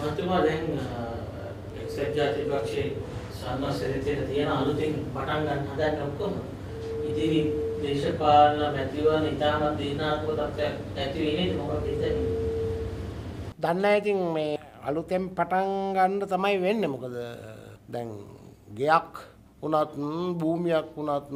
මහත්මයා දැන් එක්සත් ජාතික පක්ෂයේ සම්මාසෙරිතේ තියෙන අලුතින් පටන් ගන්න හදන ඔක්කොම ඉදිරි දේශපාලන මැතිවරණ ඉතාමත් දිනාත්මක තත්ත්වයක් ඇති වෙන්නේ මොකක්ද හිතන්නේ දන්නා ඉතින් මේ අලුතෙන් පටන් ගන්න තමයි වෙන්නේ මොකද දැන් ගයක් වුණත් භූමියක් වුණත්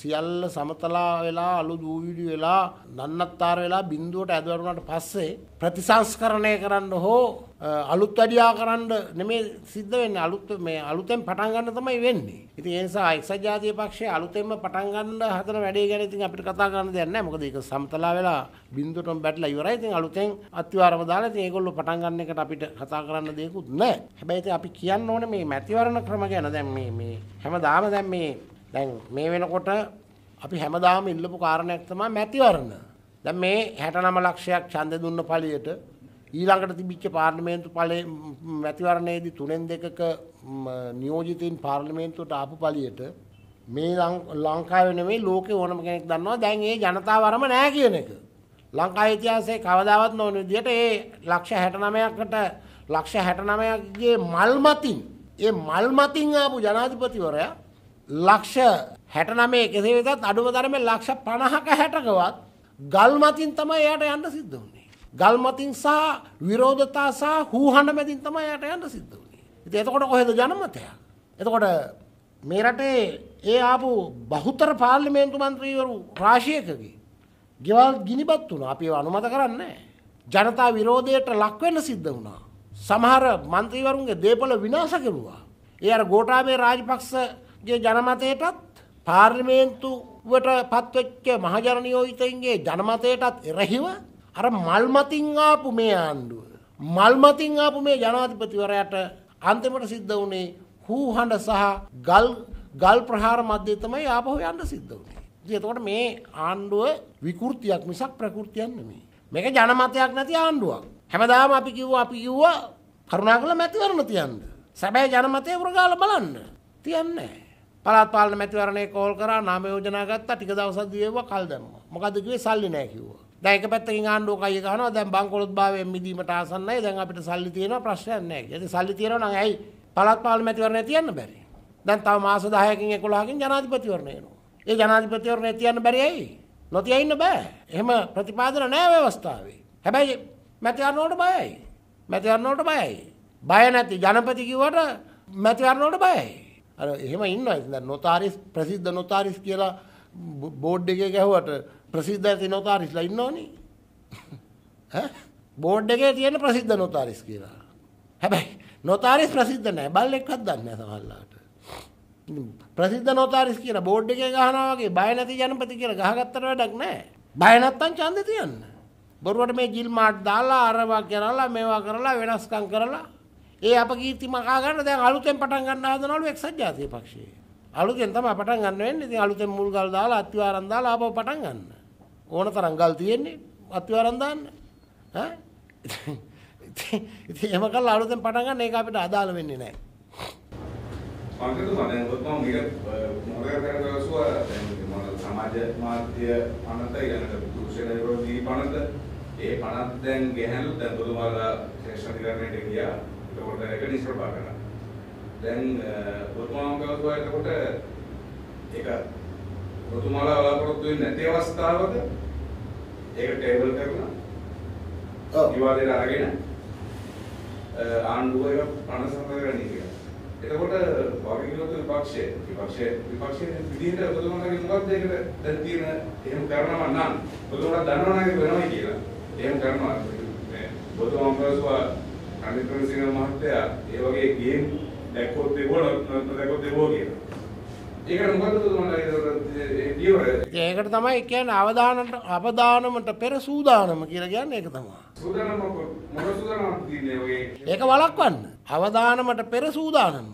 සියල්ල සමතලා වෙලා අලු දූවිඩි වෙලා නන්නත්තාර වෙලා බින්දුවට ඇදවරුණට පස්සේ ප්‍රතිසංස්කරණය කරන්න හෝ අලුත් වැඩියා කරන්න නෙමේ සිද්ධ වෙන්න අලුත් මේ අලුතෙන් පටන් ගන්න තමයි වෙන්නේ. ඉතින් ඒ නිසා එක්සත් ජාතික පක්ෂයේ අලුතෙන්ම පටන් ගන්න හදන වැඩේ ගැන ඉතින් අපිට කතා කරන්න දෙයක් නැහැ. මොකද ඒක සමතලා වෙලා බින්දුවටම බැටලා ඉවරයි. ඉතින් අලුතෙන් අත්විවරම දාලා ඉතින් ඒගොල්ලෝ පටන් ගන්න එකට අපිට කතා කරන්න දෙයක්වත් නැහැ. හැබැයි ඉතින් අපි කියන්න ඕනේ මේ මැතිවරණ ක්‍රම ගැන දැන් මේ මේ හැමදාම දැන් මේ දැන් මේ වෙනකොට අපි හැමදාම ඉල්ලපු කාරණයක් තමයි මැතිවරණ. දැන් මේ 69 ලක්ෂයක් ඡන්ද දුන්න පළියට ඊළඟට තිබිච්ච පාර්ලිමේන්තු පලේ මැතිවරණයේදී තුනෙන් දෙකක නියෝජිතයින් පාර්ලිමේන්තුවට ආපු පලියට මේ ලංකාව නෙමේ ලෝකෙ ඕනම කෙනෙක් දන්නවා දැන් ඒ ජනතාවරම නෑ කියන එක. ලංකා ඉතිහාසේ කවදාවත් නොවන විදිහට ඒ ලක්ෂ හැටනමයකට ලක්ෂ හැටනමයගේ මල්මතින් ඒ මල්මතින් ආපු ජනාධිපතිවරයා ලක්ෂ හැටනමේ කෙසේ වෙතත් අඩුව ධරම ලක්ෂ පණහක හැටකවත් ගල්මතින් තමයි එයට යන්න සිද්ධ වුණේ. ගල්මතින් සහ විරෝධතා සහ හූහඬ මැතින් තමයි යට යන්න සිද්ධ වුණේ. ඉතින් එතකොට කොහෙද ජනමතය? එතකොට මේ රටේ ඒ ආපු බහුතර පාර්ලිමේන්තු මන්ත්‍රීවරු රාශියකගේ ගෙවල් ගිනිබත් වුණා. අපි ඒව අනුමත කරන්නේ නැහැ. ජනතා විරෝධයට ලක් වෙන්න සිද්ධ වුණා. සමහර මන්ත්‍රීවරුන්ගේ දේපල විනාශ කෙරුවා. ඒ අර ගෝඨාභය රාජපක්ෂගේ ජනමතයටත් පාර්ලිමේන්තුවට පත්වෙච්ච මහජන නියෝජිතයින්ගේ ජනමතයටත් එරෙහිව අර මල් මතින් ආපු මේ ආණ්ඩුව මල් මතින් ආපු මේ ජනාධිපතිවරයාට අන්තිමට සිද්ධ වුණේ හූහඬ සහ ගල් ගල් ප්‍රහාර මැද්දේ තමයි ආපහු යන්න සිද්ධ වුණේ. එතකොට මේ ආණ්ඩුව විකෘතියක් මිසක් ප්‍රകൃතියක් නෙමෙයි. මේක ජනමතයක් නැති ආණ්ඩුවක්. හැමදාම අපි කිව්වා අපි කිව්වා කරුණාකරලා මැතිවරණ තියන්න. සැබෑ ජනමතය උරගාලා බලන්න. තියන්නේ පළාත් පාලන මැතිවරණේ කෝල් කරා නාම යෝජනා ගත්තා ටික දවසක් දීවුවා කල් දැම්මා. මොකද්ද කිව්වේ සල්ලි නැහැ කිව්වා. දැක පැත්තකින් ආණ්ඩුව කය ගහනවා දැන් බංකොලොත් භාවයෙන් මිදීමට ආසන්නයි දැන් අපිට සල්ලි තියෙනවා ප්‍රශ්නයක් නැහැ. ඉතින් සල්ලි තියෙනවා නම් ඇයි පළාත් පාර්ලිමේන්තුවරණය තියන්න බැරි? දැන් තව මාස 10කින් 11කින් ජනාධිපතිවරණය එනවා. ඒ ජනාධිපතිවරණය තියන්න බැරි ඇයි? නොතිය ඉන්න බෑ. එහෙම ප්‍රතිපාදන නැහැ ව්‍යවස්ථාවේ. හැබැයි මැතිවරණ වලට බයයි. මැතිවරණ වලට බයයි. බය නැති ජනපති කිව්වට මැතිවරණ වලට බයයි. අර එහෙම ඉන්නවා. ඉතින් දැන් නොතාරිස් ප්‍රසිද්ධ නොතාරිස් කියලා බෝඩ් එකේ ගැහුවට ප්‍රසිද්ධ ඇති නොතාරිස්ලා ඉන්නෝනේ. ඈ බෝඩ් එකේ තියෙන ප්‍රසිද්ධ නොතාරිස් කියලා. හැබැයි නොතාරිස් ප්‍රසිද්ධ නැහැ. බල්ලෙක්වත් දන්නේ නැහැ සමහරලාට. ප්‍රසිද්ධ නොතාරිස් කියලා බෝඩ් එකේ ගහනවා වගේ බය නැති ජනපති කියලා ගහගත්තට වැඩක් නැහැ. බය නැත්තම් ඡන්දේ තියන්න. බොරුවට මේ ජිල් මාට් දාලා අරවා කරලා මේවා කරලා වෙනස්කම් කරලා ඒ අපකීර්ති මකා ගන්න දැන් අලුතෙන් පටන් ගන්න හදනවලු එක්සත් ජාතික පක්ෂයේ. අලුතෙන් තමයි පටන් ගන්න වෙන්නේ. ඉතින් අලුතෙන් මුල් ගල් දාලා අත්විවරන් දාලා ආපහු පටන් ගන්න. ඕන තරම් ගල් තියෙන්නේ අත්විවරන් දාන්න. ඈ ඉතින් එහෙම කරලා අලුතෙන් පටන් ගන්න ඒක අපිට අදාළ වෙන්නේ නැහැ. මම හිතුවා දැන් ඔතන මම මොකක්ද කරගලසුවා දැන් මම සමාජ මාධ්‍ය පනත ඊළඟට පුරුෂයන විරෝධී පනත ඒ පනත් දැන් ගැහැණු දැන් පොදු මාර්ග ශ්‍රේෂ්ඨ අධිකරණයට ගියා. ඒකෝට ඒක නිෂ්ප්‍රභා කරනවා. දැන් ඔතුමාම ගෞරවය එතකොට ඒක ඔතුමාලා බලාපොරොත්තු වෙන්නේ නැති අවස්ථාවක ඒක ටේබල් කරලා ඔව් විවාදයට අරගෙන ආණ්ඩුව එක ප්‍රණසම කරගන්න කියලා. එතකොට වගකීමතු විපක්ෂය විපක්ෂය විපක්ෂයේ විදිහට ඔතුමාලාගේ මොකක්ද ඒකට දැන් තියෙන එහෙම කරනවා නම් ඔතුමාලා දන්නවනේ වෙනවා කියලා. එහෙම කරනවා. ඔතුමාම ගෞරවය අනිත් ප්‍රසිද්ධ මහත්තයා ඒ වගේ ගේම් Eh, eh, eh, ඒකට තමයි කියන් අවධානට අපදානමට පෙර සූදානම කියලා කියන්න ඒක තමා ඒක වලක්වන්න අවධානමට පෙර සූදානම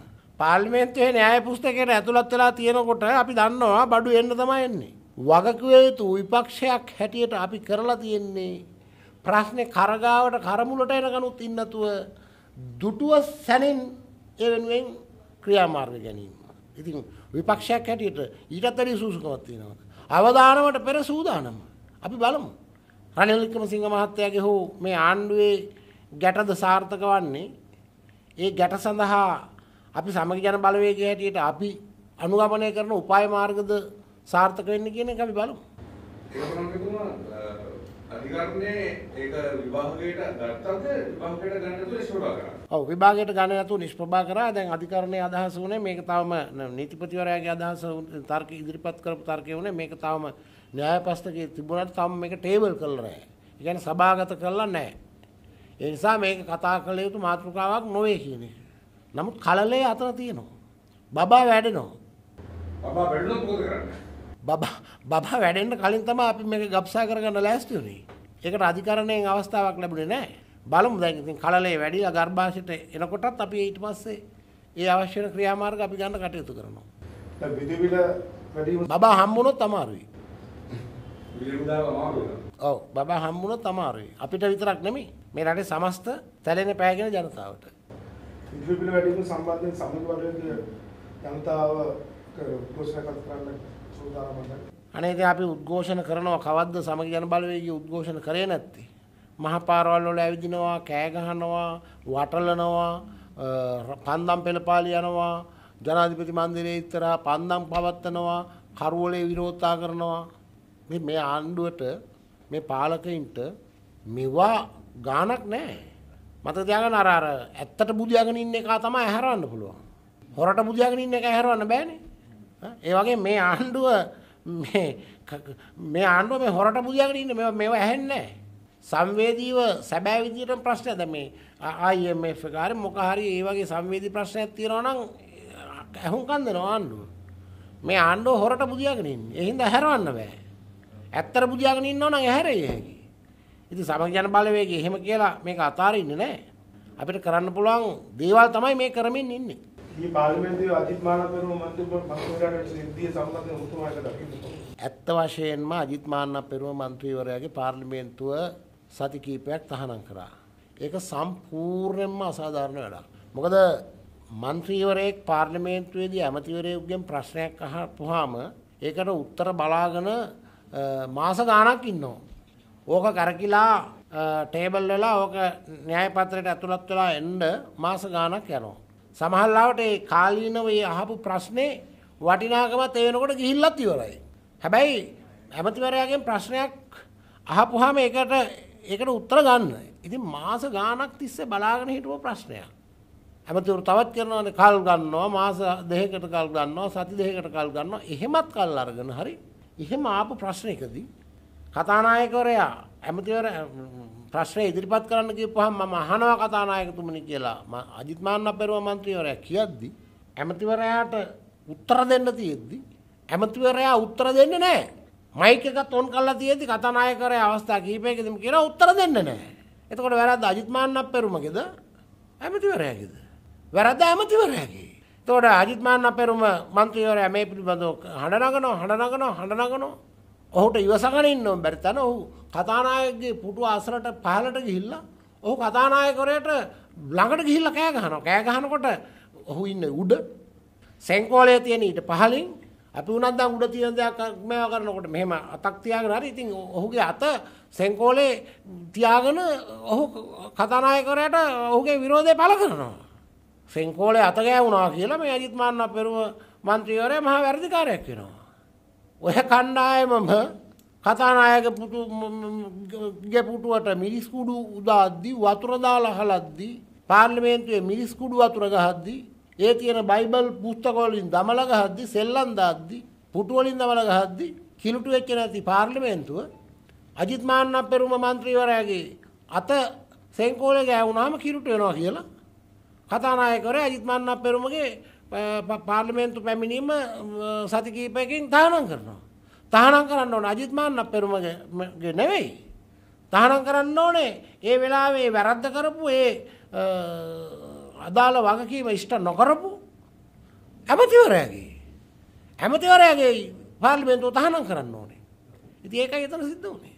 පාල්මේන්තේ න්‍යය පුස්තකයට ඇතුළත් වෙලා තියෙනකොට අපි දන්නවා බඩු එන්න තමයි එන්නේ වගකවේතු විපක්ෂයක් හැටියට අපි කරලා තියෙන්නේ ප්‍රශ්නය කරගාවට කරමුලට එනගනුත් ඉන්නතුව දුටුව සැනින් ඒ වෙනුවෙන් ක්‍රියාමාර්ග ගැනීම. ඉතින් විපක්ෂයක් හැටියට ඊටත් වැඩි සුසුකමක් තියෙනවා. අවදානමට පෙර සූදානම. අපි බලමු. රනිල් වික්‍රමසිංහ මහත්තයාගේ හෝ මේ ආණ්ඩුවේ ගැටද සාර්ථක වන්නේ ඒ ගැට සඳහා අපි සමග ජන බලවේගය හැටියට අපි අනුගමනය කරන උපාය මාර්ගද සාර්ථක වෙන්න කියන එක අපි බලමු. අධිකරණයේ ඒක විභාගයට ගත්තද විභාගයට ගන්න නැතුව නිෂ්ප්‍රභා කරා. ඔව් විභාගයට ගන්න නැතුව නිෂ්ප්‍රභා කරා. දැන් අධිකරණයේ අදහස උනේ මේක තවම නීතිපතිවරයාගේ අදහස තර්ක ඉදිරිපත් කරපු තර්කය උනේ මේක තවම න්‍යායපස්තකයේ තිබුණාට තවම මේක ටේබල් කරලා නැහැ. ඒ කියන්නේ සභාගත කරලා නැහැ. ඒ නිසා මේක කතා කළ යුතු මාතෘකාවක් නොවේ කියන්නේ. නමුත් කලලේ අතර තියෙනවා. බබා වැඩෙනවා. බබා වැඩුණොත් මොකද කරන්නේ? බබා වැඩෙන්ට කලින් තම අපි මේ ගබ්සා කරගන්න ලෑස්තුනේ ඒකට අධිකරණයෙන් අවස්ථාවක් ලැබුණේ නෑ බලමු දැන් ඉතින් කලලේ වැඩිලා ගර්භාෂයට එනකොටත් අපි ඊට පස්සේ ඒ අවශ්‍ය වෙන ක්‍රියාමාර්ග අපි ගන්න කටයුතු කරනවා දැන් විදුවිල වැඩි බබා හම්බුනොත් අමාරුයි ඔව් බබා හම්බුනොත් අමාරුයි අපිට විතරක් නෙමෙයි මේ රටේ සමස්ත තැලෙන පෑගෙන ජනතාවට විදුවිල වැඩි වීම සම්බන්ධයෙන් සමුද වර්ගයේ ජනතාව ප්‍රශ්න කරන්න අනේ ඉතින් අපි උද්ඝෝෂණ කරනවා කවද්ද සමග ජන බලවේගය උද්ඝෝෂණ කරේ නැත්තේ. මහ පාරවල් වල ඇවිදිනවා, කෑ ගහනවා, වටලනවා, පන්දම් පෙළපාලි යනවා, ජනාධිපති මන්දිරයේ ඉස්සරහා පන්දම් පවත්වනවා, කරුවලේ විරෝධතා කරනවා. මේ මේ ආණ්ඩුවට මේ පාලකයින්ට මෙවා ගාණක් නැහැ. මත තියාගන්න අර අර ඇත්තට බුදියාගෙන ඉන්න එක තමයි හැරවන්න පුළුවන්. හොරට බුදියාගෙන ඉන්න එක හැරවන්න බෑනේ. ඒ වගේ මේ ආණ්ඩුව මේ මේ ආණ්ඩුව මේ හොරට බුදියාගෙන ඉන්නේ මේවා මේවා ඇහෙන්නේ නැහැ. සංවේදීව සැබෑ විදියට ප්‍රශ්නයක් දැන් මේ IMF එක හරි මොක හරි ඒ වගේ සංවේදී ප්‍රශ්නයක් තියෙනවා නම් ඇහුම්කන් දෙනවා ආණ්ඩුව. මේ ආණ්ඩුව හොරට බුදියාගෙන ඉන්නේ. ඒ හින්දා හැරවන්න බෑ. ඇත්තට බුදියාගෙන ඉන්නව නම් ඇහැරෙයි හැකි. ඉතින් සමග ජන බලවේගය එහෙම කියලා මේක අතාරින්නේ නැහැ. අපිට කරන්න පුළුවන් දේවල් තමයි මේ කරමින් ඉන්නේ. ඊ පාර්ලිමේන්තුවේ අජිත් මානපෙරුම මන්ත්‍රීවරයාට සිද්ධිය සම්බන්ධයෙන් ඔබතුමාට දකින්න ඇත්ත වශයෙන්ම අජිත් මානපෙරුම මන්ත්‍රීවරයාගේ පාර්ලිමේන්තුව සති කිහිපයක් තහනම් කරා. ඒක සම්පූර්ණයෙන්ම අසාධාරණ වැඩක්. මොකද මන්ත්‍රීවරයෙක් පාර්ලිමේන්තුවේදී ඇමතිවරයෙකුගෙන් ප්‍රශ්නයක් අහපුවාම ඒකට උත්තර බලාගෙන මාස ගාණක් ඉන්නවා. ඕක කරකිලා ටේබල් වෙලා ඕක න්‍යාය පත්‍රයට ඇතුළත් වෙලා එන්න මාස ගාණක් යනවා. සමහල්ලාවට ඒ කාලීනව ඒ අහපු ප්‍රශ්නේ වටිනාකමත් ඒ වෙනකොට ගිහිල්ලත් ඉවරයි. හැබැයි ඇමතිවරයාගෙන් ප්‍රශ්නයක් අහපුහම ඒකට ඒකට උත්තර ගන්න. ඉතින් මාස ගාණක් තිස්සේ බලාගෙන හිටපු ප්‍රශ්නයක්. ඇමතිවරු තවත් කරනවානේ කල් ගන්නවා මාස දෙකකට කල් ගන්නවා සති දෙකකට කල් ගන්නවා එහෙමත් කල් අරගෙන හරි එහෙම ආපු ප්‍රශ්නයකදී කතානායකවරයා ඇමතිවර ප්‍රශ්නය ඉදිරිපත් කරන්න කියපුහම මම අහනවා කතානායකතුමනි කියලා ම අජිත්මාන්න පෙරුව මන්ත්‍රීවරය කියද්දි. ඇමතිවරයාට උත්තර දෙන්න තියෙද්දි. ඇමතිවරයා උත්තර දෙන්න නෑ. මයිකක තොන් කල්ලා තියදි කතනායකරය අවස්ථා කීපයකදම කියලා උත්තර දෙන්න නෑ. එතකොට වැරද අජිත්මාන්න පෙරුමගෙද ඇමතිවරයගෙද. වැරද ඇමතිවරයගේ. තෝට අජිත්මාන්න පෙරුම මන්ත්‍රීවරය මේ පිළිබඳව හඬනගනෝ හඬනගනෝ හඬනගනෝ ඔහුට ඉවසගෙන ඉන්න බැරි තැන ඔහු කතානායකගේ පුටු අසලට පහලට ගිහිල්ලා ඔහු කතානායකරයට ළඟට ගිහිල්ලා කෑ ගහනවා. කෑ ගහනකොට ඔහු ඉන්න උඩ සෙන්කෝලයේ තියෙන ඊට පහලින් අපි උනත් දැන් උඩ තියෙන දෙයක් මේවා කරනකොට මෙහෙම අතක් තියාගෙන හරි ඉතින් ඔහුගේ අත සෙන්කෝලේ තියාගෙන ඔහු කතානායකරයට ඔහුගේ විරෝධය පළ කරනවා. සෙන්කෝලේ අත ගෑවුනා කියලා මේ අජිත් මාන්න පෙරව මන්ත්‍රීවරයා මහා වැරදිකාරයෙක් වෙනවා. ඔය කණ්ඩායමම කතානායක පුතුගේ පුටුවට මිරිස්කුඩු උදාද්දි වතුරදාල හලද්දි පාර්ලිමේන්තුවේ මිරිස්කුඩු වතුර ගහද්දි ඒ තියෙන බයිබල් පුස්තකවලින් දමලා ගහද්දි සෙල්ලම් දාද්දි පුටුවලින් දමලා ගහද්දි කිලුටු වෙච්ච නැති පාර්ලිමේන්තුව අජිත් මාන්නප් පෙරුම മന്ത്രിවරයාගේ අත සෙන්කෝලේ ගෑවුනාම කිලුට වෙනවා කියලා කතානායකවරයා අජිත් මාන්නප් පෙරුමගේ පාර්ලිමේන්තු පැමිණීම සතිකීපයකින් තානම් කරනවා. තහනම් කරන්න ඕන අජිත්මාන්න පෙරුමගේ නෙවෙයි. තහනම් කරන්න ඕනේ ඒ වෙලාවේ වැරද්ද කරපු ඒ අදාළ වගකීම ඉෂ්ට නොකරපු ඇමතිවරයගේ. ඇමතිවරයගේ පාර්ලිමේන්තුව තහනම් කරන්න ඕනේ. ඉති ඒකයි එතන සිද්ධ වනේ.